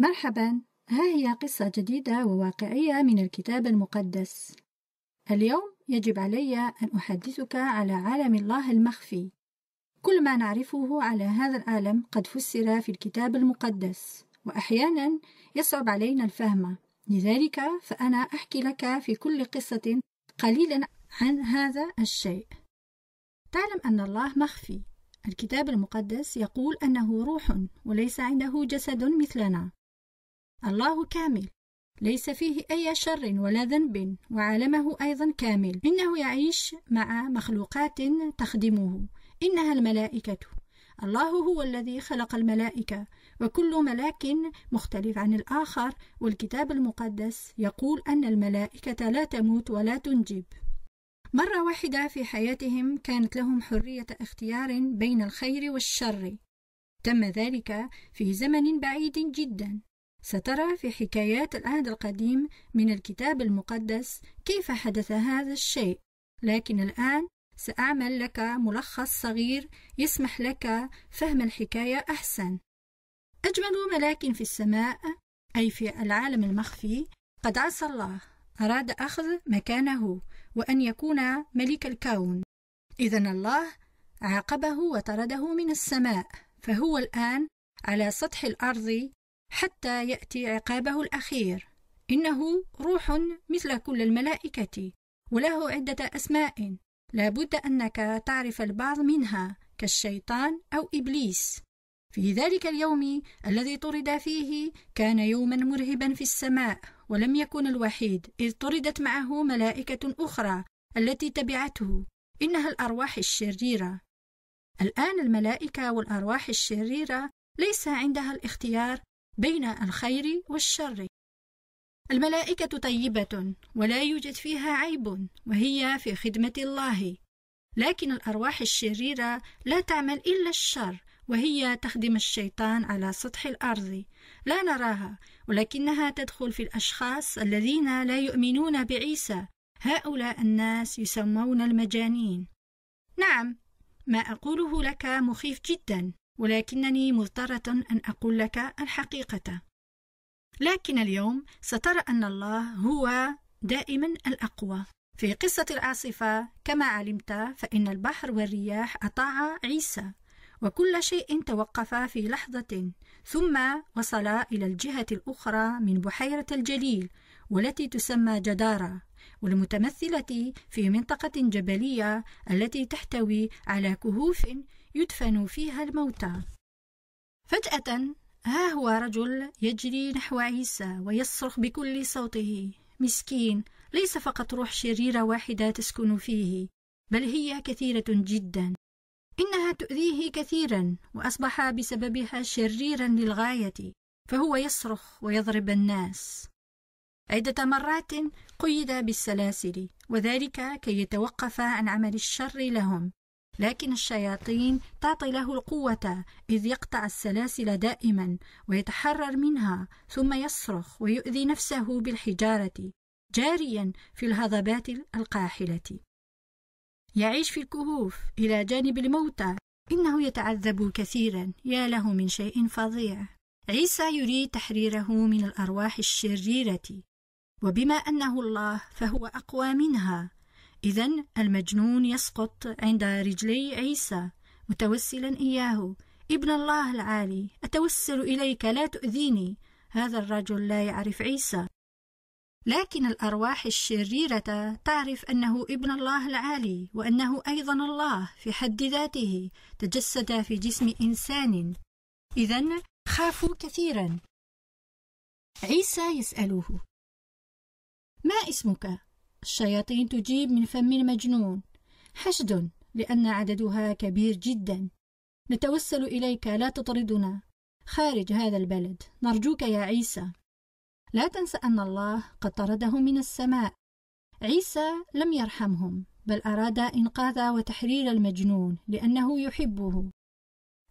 مرحبا ها هي قصة جديدة وواقعية من الكتاب المقدس اليوم يجب علي أن أحدثك على عالم الله المخفي كل ما نعرفه على هذا العالم قد فسر في الكتاب المقدس وأحيانا يصعب علينا الفهم لذلك فأنا أحكي لك في كل قصة قليلا عن هذا الشيء تعلم أن الله مخفي الكتاب المقدس يقول أنه روح وليس عنده جسد مثلنا الله كامل ليس فيه أي شر ولا ذنب وعالمه أيضا كامل إنه يعيش مع مخلوقات تخدمه إنها الملائكة الله هو الذي خلق الملائكة وكل ملاك مختلف عن الآخر والكتاب المقدس يقول أن الملائكة لا تموت ولا تنجب مرة واحدة في حياتهم كانت لهم حرية اختيار بين الخير والشر تم ذلك في زمن بعيد جدا سترى في حكايات العهد القديم من الكتاب المقدس كيف حدث هذا الشيء لكن الآن سأعمل لك ملخص صغير يسمح لك فهم الحكاية أحسن أجمل ملاك في السماء أي في العالم المخفي قد عصى الله أراد أخذ مكانه وأن يكون ملك الكون إذا الله عاقبه وطرده من السماء فهو الآن على سطح الأرض حتى يأتي عقابه الأخير إنه روح مثل كل الملائكة وله عدة أسماء لا بد أنك تعرف البعض منها كالشيطان أو إبليس في ذلك اليوم الذي طرد فيه كان يوما مرهبا في السماء ولم يكن الوحيد إذ طردت معه ملائكة أخرى التي تبعته إنها الأرواح الشريرة الآن الملائكة والأرواح الشريرة ليس عندها الاختيار بين الخير والشر الملائكة طيبة ولا يوجد فيها عيب وهي في خدمة الله لكن الأرواح الشريرة لا تعمل إلا الشر وهي تخدم الشيطان على سطح الأرض لا نراها ولكنها تدخل في الأشخاص الذين لا يؤمنون بعيسى هؤلاء الناس يسمون المجانين نعم ما أقوله لك مخيف جدا ولكنني مضطرة أن أقول لك الحقيقة. لكن اليوم سترى أن الله هو دائما الأقوى. في قصة العاصفة كما علمت فإن البحر والرياح أطاع عيسى وكل شيء توقف في لحظة ثم وصل إلى الجهة الأخرى من بحيرة الجليل والتي تسمى جدارة والمتمثلة في منطقة جبلية التي تحتوي على كهوف يدفن فيها الموتى فجأة ها هو رجل يجري نحو عيسى ويصرخ بكل صوته مسكين ليس فقط روح شريرة واحدة تسكن فيه بل هي كثيرة جدا إنها تؤذيه كثيرا وأصبح بسببها شريرا للغاية فهو يصرخ ويضرب الناس عدة مرات قيد بالسلاسل وذلك كي يتوقف عن عمل الشر لهم لكن الشياطين تعطي له القوة إذ يقطع السلاسل دائما ويتحرر منها ثم يصرخ ويؤذي نفسه بالحجارة جاريا في الهضبات القاحلة. يعيش في الكهوف إلى جانب الموتى إنه يتعذب كثيرا يا له من شيء فظيع. عيسى يريد تحريره من الأرواح الشريرة وبما أنه الله فهو أقوى منها إذا المجنون يسقط عند رجلي عيسى متوسلا إياه ابن الله العالي أتوسل إليك لا تؤذيني هذا الرجل لا يعرف عيسى لكن الأرواح الشريرة تعرف أنه ابن الله العالي وأنه أيضا الله في حد ذاته تجسد في جسم إنسان إذا خافوا كثيرا عيسى يسأله ما اسمك؟ الشياطين تجيب من فم المجنون حشد لأن عددها كبير جدا نتوسل إليك لا تطردنا خارج هذا البلد نرجوك يا عيسى لا تنس أن الله قد طرده من السماء عيسى لم يرحمهم بل أراد إنقاذ وتحرير المجنون لأنه يحبه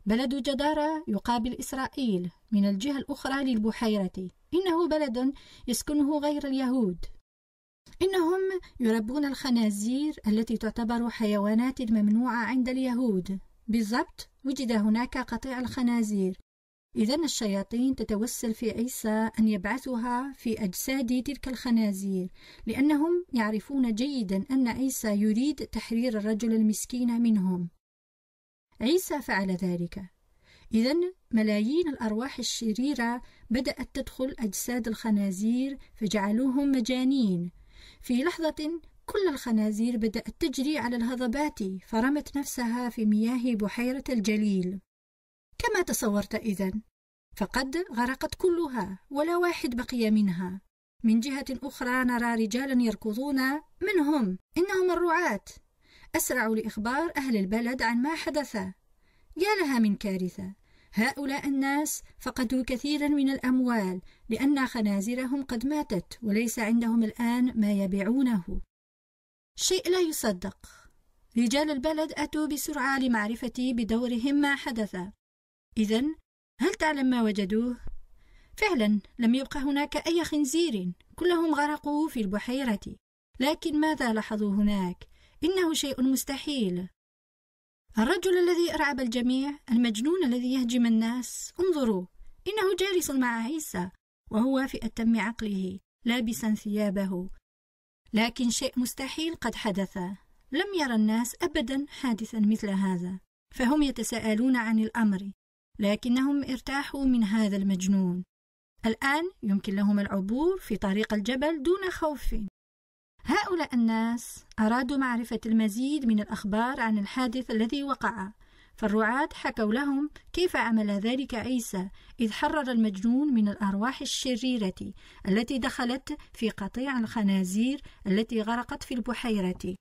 بلد جدارة يقابل إسرائيل من الجهة الأخرى للبحيرة إنه بلد يسكنه غير اليهود إنهم يربون الخنازير التي تعتبر حيوانات ممنوعة عند اليهود بالضبط وجد هناك قطيع الخنازير إذا الشياطين تتوسل في عيسى أن يبعثها في أجساد تلك الخنازير لأنهم يعرفون جيدا أن عيسى يريد تحرير الرجل المسكين منهم عيسى فعل ذلك إذا ملايين الأرواح الشريرة بدأت تدخل أجساد الخنازير فجعلوهم مجانين في لحظة كل الخنازير بدأت تجري على الهضبات فرمت نفسها في مياه بحيرة الجليل كما تصورت إذا فقد غرقت كلها ولا واحد بقي منها من جهة أخرى نرى رجالا يركضون من هم؟ إنهم الرعاة أسرعوا لإخبار أهل البلد عن ما حدث يا لها من كارثة هؤلاء الناس فقدوا كثيرا من الأموال لأن خنازيرهم قد ماتت وليس عندهم الآن ما يبيعونه شيء لا يصدق رجال البلد أتوا بسرعة لمعرفة بدورهم ما حدث إذا هل تعلم ما وجدوه؟ فعلا لم يبقى هناك أي خنزير كلهم غرقوا في البحيرة لكن ماذا لاحظوا هناك؟ إنه شيء مستحيل الرجل الذي أرعب الجميع المجنون الذي يهجم الناس انظروا إنه جالس مع عيسى وهو في أتم عقله لابسا ثيابه لكن شيء مستحيل قد حدث لم يرى الناس أبدا حادثا مثل هذا فهم يتساءلون عن الأمر لكنهم ارتاحوا من هذا المجنون الآن يمكن لهم العبور في طريق الجبل دون خوف هؤلاء الناس أرادوا معرفة المزيد من الأخبار عن الحادث الذي وقع فالرعاة حكوا لهم كيف عمل ذلك عيسى إذ حرر المجنون من الأرواح الشريرة التي دخلت في قطيع الخنازير التي غرقت في البحيرة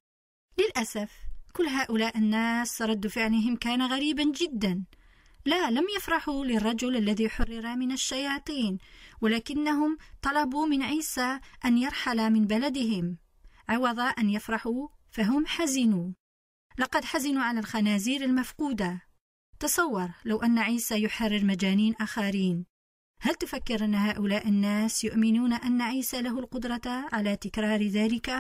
للأسف كل هؤلاء الناس رد فعلهم كان غريبا جدا لا لم يفرحوا للرجل الذي حرر من الشياطين ولكنهم طلبوا من عيسى أن يرحل من بلدهم عوض أن يفرحوا فهم حزنوا لقد حزنوا على الخنازير المفقودة تصور لو أن عيسى يحرر مجانين آخرين هل تفكر أن هؤلاء الناس يؤمنون أن عيسى له القدرة على تكرار ذلك؟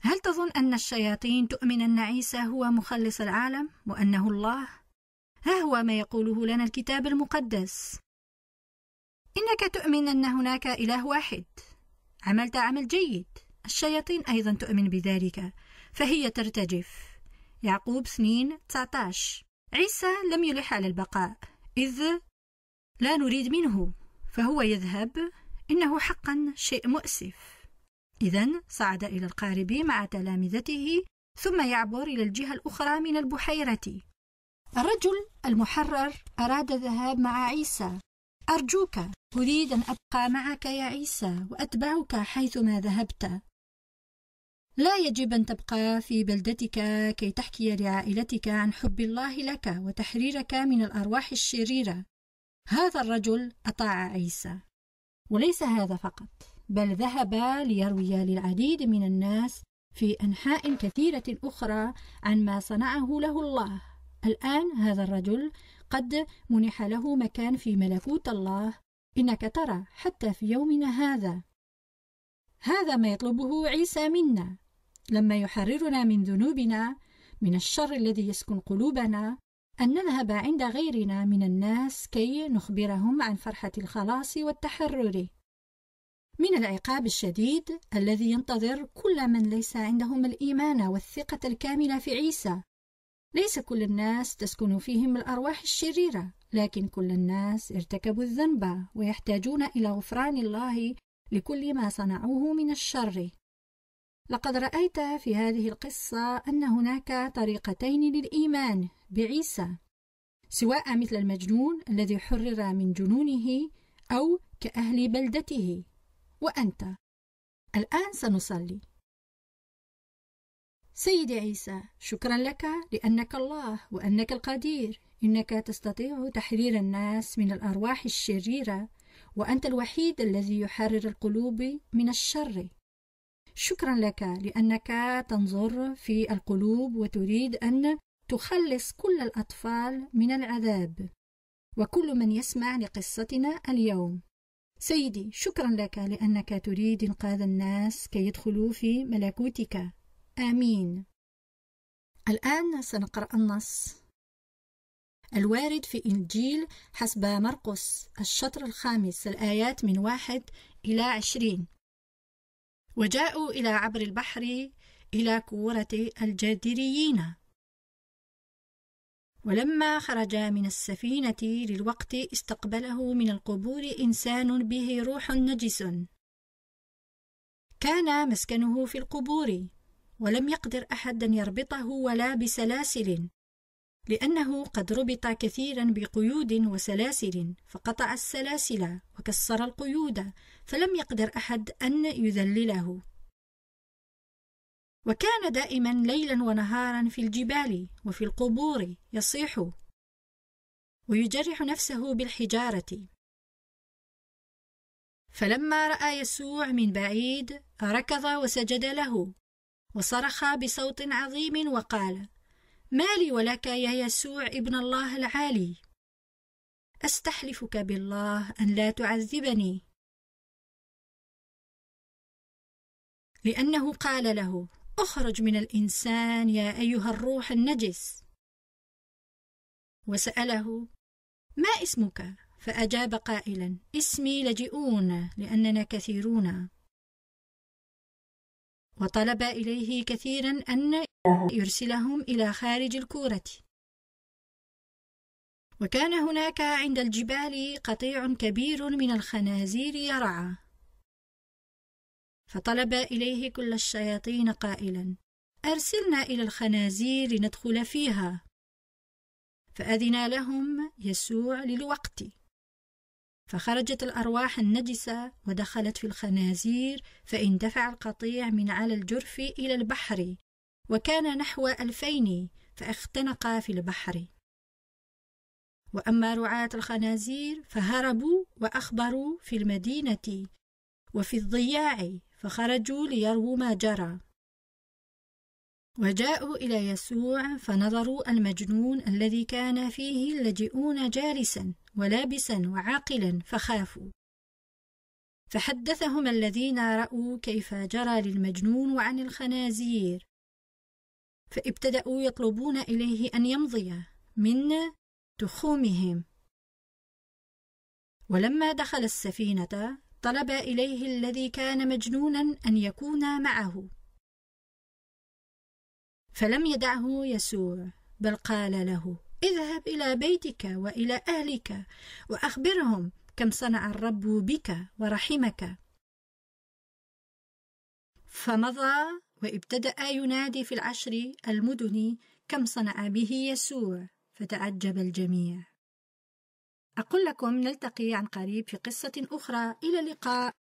هل تظن أن الشياطين تؤمن أن عيسى هو مخلص العالم وأنه الله؟ ها هو ما يقوله لنا الكتاب المقدس إنك تؤمن أن هناك إله واحد عملت عمل جيد الشياطين أيضا تؤمن بذلك فهي ترتجف يعقوب 2 19 عيسى لم يلح على البقاء إذ لا نريد منه فهو يذهب إنه حقا شيء مؤسف إذا صعد إلى القارب مع تلامذته ثم يعبر إلى الجهة الأخرى من البحيرة الرجل المحرر أراد الذهاب مع عيسى أرجوك أريد أن أبقى معك يا عيسى وأتبعك حيثما ذهبت لا يجب أن تبقى في بلدتك كي تحكي لعائلتك عن حب الله لك وتحريرك من الأرواح الشريرة. هذا الرجل أطاع عيسى. وليس هذا فقط، بل ذهب ليروي للعديد من الناس في أنحاء كثيرة أخرى عن ما صنعه له الله. الآن هذا الرجل قد منح له مكان في ملكوت الله إنك ترى حتى في يومنا هذا هذا ما يطلبه عيسى منا لما يحررنا من ذنوبنا من الشر الذي يسكن قلوبنا أن نذهب عند غيرنا من الناس كي نخبرهم عن فرحة الخلاص والتحرر من العقاب الشديد الذي ينتظر كل من ليس عندهم الإيمان والثقة الكاملة في عيسى ليس كل الناس تسكن فيهم الأرواح الشريرة لكن كل الناس ارتكبوا الذنب ويحتاجون إلى غفران الله لكل ما صنعوه من الشر لقد رأيت في هذه القصة أن هناك طريقتين للإيمان بعيسى سواء مثل المجنون الذي حرر من جنونه أو كأهل بلدته وأنت الآن سنصلي سيدي عيسى شكرا لك لأنك الله وأنك القدير إنك تستطيع تحرير الناس من الأرواح الشريرة وأنت الوحيد الذي يحرر القلوب من الشر شكرا لك لأنك تنظر في القلوب وتريد أن تخلص كل الأطفال من العذاب وكل من يسمع لقصتنا اليوم سيدي شكرا لك لأنك تريد إنقاذ الناس كي يدخلوا في ملكوتك آمين الآن سنقرأ النص الوارد في إنجيل حسب مرقس الشطر الخامس الآيات من واحد إلى عشرين وجاءوا إلى عبر البحر إلى كورة الجادريين ولما خرج من السفينة للوقت استقبله من القبور إنسان به روح نجس كان مسكنه في القبور ولم يقدر أحد أن يربطه ولا بسلاسل لأنه قد ربط كثيرا بقيود وسلاسل فقطع السلاسل وكسر القيود فلم يقدر أحد أن يذلله وكان دائما ليلا ونهارا في الجبال وفي القبور يصيح ويجرح نفسه بالحجارة فلما رأى يسوع من بعيد ركض وسجد له وصرخ بصوت عظيم وقال ما لي ولك يا يسوع ابن الله العالي استحلفك بالله ان لا تعذبني لانه قال له اخرج من الانسان يا ايها الروح النجس وساله ما اسمك فاجاب قائلا اسمي لجئون لاننا كثيرون وطلب إليه كثيرا أن يرسلهم إلى خارج الكورة وكان هناك عند الجبال قطيع كبير من الخنازير يرعى فطلب إليه كل الشياطين قائلا أرسلنا إلى الخنازير لندخل فيها فأذن لهم يسوع للوقت فخرجت الأرواح النجسة ودخلت في الخنازير فاندفع القطيع من على الجرف إلى البحر وكان نحو ألفين فاختنق في البحر وأما رعاة الخنازير فهربوا وأخبروا في المدينة وفي الضياع فخرجوا ليروا ما جرى وجاءوا إلى يسوع فنظروا المجنون الذي كان فيه اللاجئون جالسا ولابسا وعاقلا فخافوا فحدثهم الذين رأوا كيف جرى للمجنون وعن الخنازير فابتدأوا يطلبون إليه أن يمضي من تخومهم ولما دخل السفينة طلب إليه الذي كان مجنونا أن يكون معه فلم يدعه يسوع بل قال له اذهب الى بيتك والى اهلك واخبرهم كم صنع الرب بك ورحمك فمضى وابتدا ينادي في العشر المدن كم صنع به يسوع فتعجب الجميع اقول لكم نلتقي عن قريب في قصه اخرى الى اللقاء